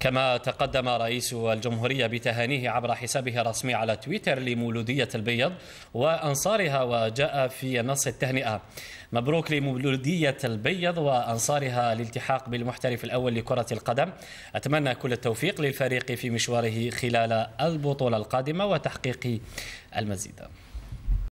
كما تقدم رئيس الجمهورية بتهانيه عبر حسابه الرسمي على تويتر لمولودية البيض وأنصارها وجاء في نص التهنئة مبروك لمولودية البيض وأنصارها الالتحاق بالمحترف الأول لكرة القدم أتمنى كل التوفيق للفريق في مشواره خلال البطولة القادمة وتحقيق المزيد